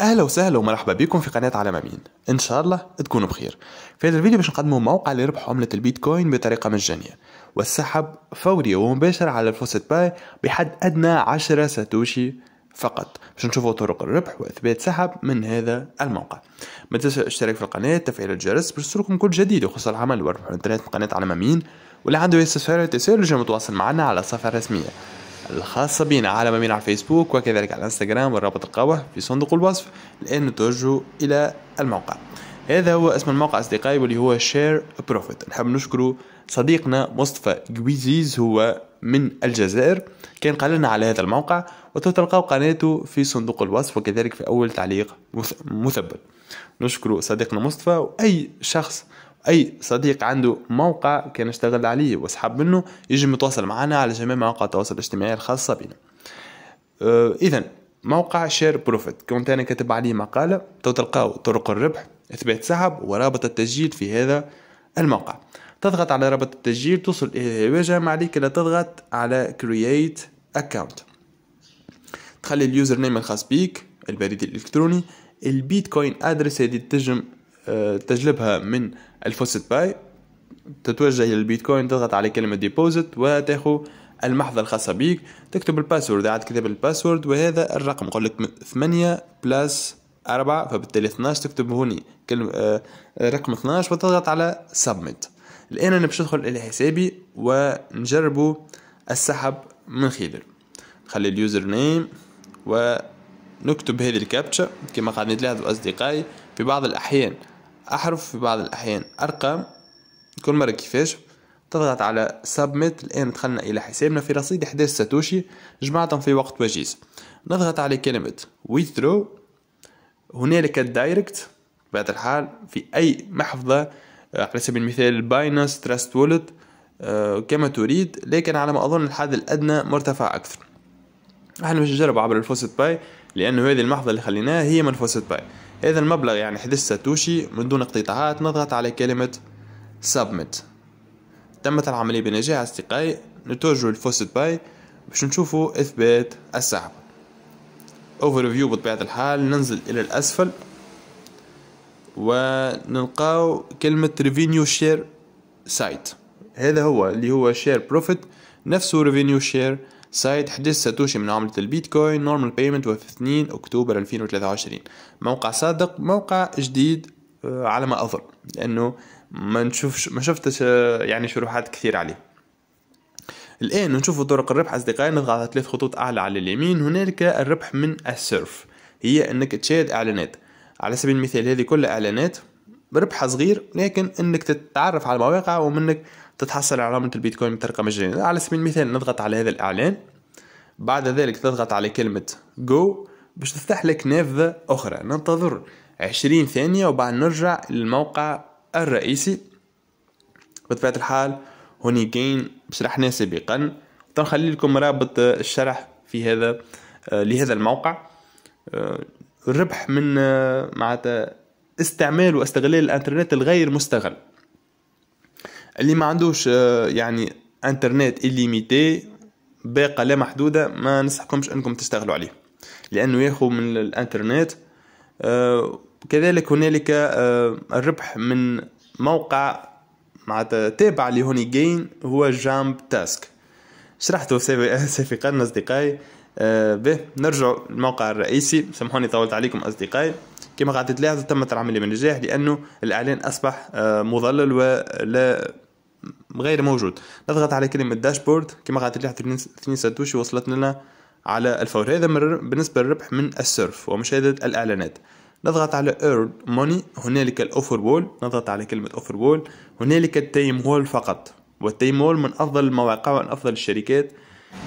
اهلا وسهلا ومرحبا بكم في قناه على مين ان شاء الله تكونوا بخير في هذا الفيديو باش نقدموا موقع لربح عمله البيتكوين بطريقه مجانيه والسحب فوري ومباشر على الفوست باي بحد ادنى 10 ساتوشي فقط باش نشوفوا طرق الربح واثبات سحب من هذا الموقع ما تنساش الاشتراك في القناه تفعيل الجرس باش يوصلكم كل جديد وخصوصا العمل والربح والانترنت من قناه على مين واللي عنده استفسار وتساؤل متواصل معنا على الصفحه الرسميه الخاصة بنا على ما بين على الفيسبوك وكذلك على الانستغرام والرابط القوه في صندوق الوصف لأن توجهوا إلى الموقع هذا هو اسم الموقع أصدقائي واللي هو شير بروفيت نحب نشكر صديقنا مصطفى جويزيز هو من الجزائر كان قالنا لنا على هذا الموقع وتلقاو قناته في صندوق الوصف وكذلك في أول تعليق مثبت نشكر صديقنا مصطفى وأي شخص اي صديق عنده موقع كان يشتغل عليه واسحب منه يجم يتواصل معنا على جميع مواقع التواصل الاجتماعي الخاصه بنا آه، اذا موقع شير بروفيت كنت انا كاتب عليه مقاله تو تلقاو طرق الربح اثبات سحب ورابط التسجيل في هذا الموقع تضغط على رابط التسجيل توصل الى الواجهه ما عليك الا تضغط على كرييت اكونت تخلي اليوزر نيم الخاص بيك البريد الالكتروني البيتكوين ادرس هذه تنجم تجلبها من الفوست باي تتوجه الى البيتكوين تضغط على كلمه ديبوزيت وتاخذ المحفظه الخاصه بيك تكتب الباسورد عاد كتاب الباسورد وهذا الرقم يقول لك ثمانية بلس أربعة فبالتالي 12 تكتب هوني كلمه آه، رقم 12 وتضغط على سبميت الان انا باش ندخل الى حسابي ونجربوا السحب من خلال نخلي اليوزر نيم ونكتب هذه الكابتشا كما قاعدين تلاحظوا اصدقائي في بعض الاحيان أحرف في بعض الأحيان أرقام كل مرة كيفاش تضغط على سبميت الآن دخلنا إلى حسابنا في رصيد إحداث ساتوشي جمعتهم في وقت وجيز نضغط على كلمة withdraw هنالك الدايركت بعد الحال في أي محفظة آه، على سبيل المثال باينانس تراست وولت كما تريد لكن على ما أظن الحد الأدنى مرتفع أكثر احنا مش نجرب عبر الفوست باي لأنه هذه المحفظة اللي خليناها هي من الفوست باي هذا المبلغ يعني حدث ساتوشي من دون اقتطاعات نضغط على كلمة submit تمت العملية بنجاح أصدقائي نتوجه الفوست باي باش نشوفو إثبات السحب overview بطبيعة الحال ننزل إلى الأسفل ونلقاو كلمة revenue share site هذا هو اللي هو share profit نفسه revenue share سايد حدث ساتوشي من عملة البيتكوين نورمال بيمنت وفي 2 أكتوبر 2023 موقع صادق موقع جديد آه، على ما أظن لأنه ما نشوفش ما شفتش آه، يعني شروحات كثير عليه الآن نشوفوا طرق الربح أصدقائي نضغط على ثلاث خطوط أعلى على اليمين هنالك الربح من السيرف هي أنك تشاهد إعلانات على سبيل المثال هذه كلها إعلانات بربحها صغير لكن انك تتعرف على المواقع ومنك تتحصل على علامه البيتكوين بطريقة مجانية على سبيل المثال نضغط على هذا الإعلان بعد ذلك تضغط على كلمة جو باش تفتح لك نافذة أخرى ننتظر عشرين ثانية وبعد نرجع للموقع الرئيسي بطبيعة الحال هوني جين شرحنا سابقا تنخلي لكم رابط الشرح في هذا آه، لهذا الموقع آه، الربح من آه، معناتها استعمال واستغلال الانترنت الغير مستغل اللي ما عندوش آه، يعني انترنت الليميتي باقه لا محدوده ما نصحكمش انكم تشتغلوا عليه لانه ياخو من الانترنت آه، كذلك هنالك آه، الربح من موقع مع تابع لهوني جين هو جامب تاسك شرحته سابقا اصدقائي به نرجع للموقع الرئيسي سامحوني طولت عليكم اصدقائي كما غادي لاحظ تمت العملية بنجاح لأنه الإعلان أصبح آه، مظلل ولا غير موجود نضغط على كلمة داشبورد كما غادي تلاحظ ثنين ساتوشي وصلت لنا على الفور هذا بالنسبة للربح من السيرف ومشاهدة الإعلانات نضغط على earn money هنالك الاوفر وول نضغط على كلمة اوفر وول هنالك التيم وول فقط والتيم وول من افضل المواقع ومن افضل الشركات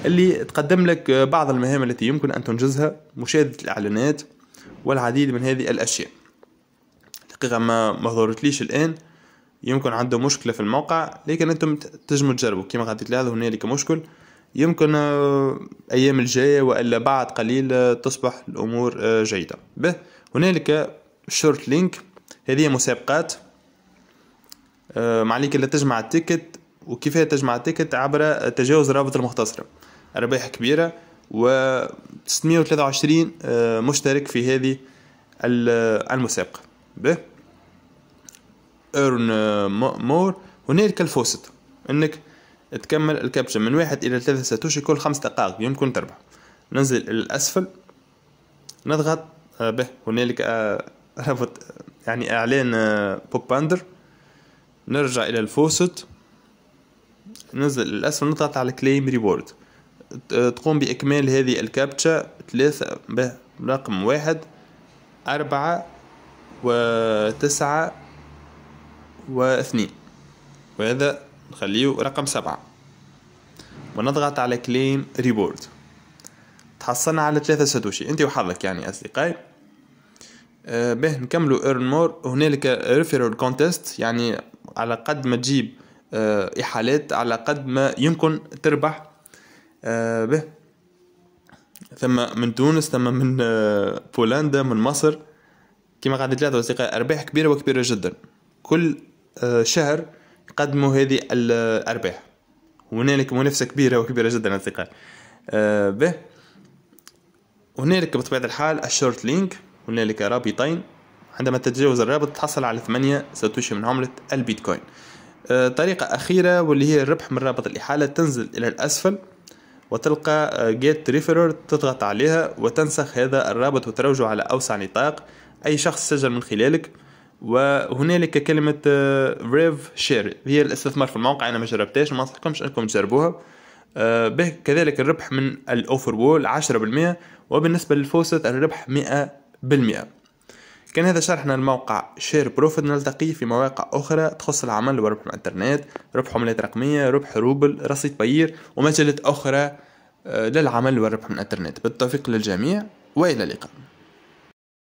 اللي تقدم لك آه، بعض المهام التي يمكن ان تنجزها مشاهدة الاعلانات والعديد من هذه الأشياء دقيقة ما ليش الآن يمكن عنده مشكلة في الموقع لكن أنتم تجموا تجربوا كما غادي تلاحظوا هنالك مشكل يمكن آه، أيام الجاية وإلا بعد قليل آه، تصبح الأمور آه، جيدة به هنالك شورت لينك هذه مسابقات معليك اللي إلا تجمع التيكت وكيف تجمع التيكت عبر تجاوز الرابط المختصرة أرباح كبيرة و 623 آه، مشترك في هذه المسابقة به ايرن آه، مور هنالك الفوست انك تكمل الكابتشا من واحد الى ثلاثة ساتوشي كل خمس دقائق يمكن تربح ننزل الى الاسفل نضغط به آه، هنالك رابط يعني اعلان بوب باندر نرجع الى الفوست ننزل للاسفل نضغط على كليم ريبورد تقوم بإكمال هذه الكابتشا ثلاثة رقم واحد أربعة وتسعة واثنين وهذا نخليه رقم سبعة ونضغط على كليم ريبورد تحصلنا على ثلاثة ساتوشي انت وحظك يعني اصدقائي آه، به نكملوا ايرن مور هنالك ريفيرال كونتيست يعني على قد ما تجيب آه، احالات على قد ما يمكن تربح آه، به ثم من تونس ثم من آه، بولندا من مصر كما قاعد ثلاثة أصدقاء أرباح كبيرة وكبيرة جدا كل آه، شهر يقدموا هذه الأرباح هنالك منافسة كبيرة وكبيرة جدا أصدقاء به هنالك بطبيعة الحال الشورت لينك هنالك رابطين عندما تتجاوز الرابط تحصل على ثمانية ساتوشي من عملة البيتكوين طريقة أخيرة واللي هي الربح من رابط الإحالة تنزل إلى الأسفل وتلقى جيت آه، ريفرر تضغط عليها وتنسخ هذا الرابط وتروجه على أوسع نطاق أي شخص سجل من خلالك وهنالك كلمة ريف آه، شير هي الاستثمار في الموقع أنا ما جربتهاش ما أنصحكمش أنكم تجربوها آه، به كذلك الربح من الأوفر وول 10% وبالنسبة للفوسط الربح 100% كان هذا شرحنا الموقع شير بروفيت نلتقي في مواقع أخرى تخص العمل وربح الانترنت ربح عملات رقمية ربح روبل رصيد بير ومجالات أخرى آه، للعمل والربح من الانترنت بالتوفيق للجميع وإلى اللقاء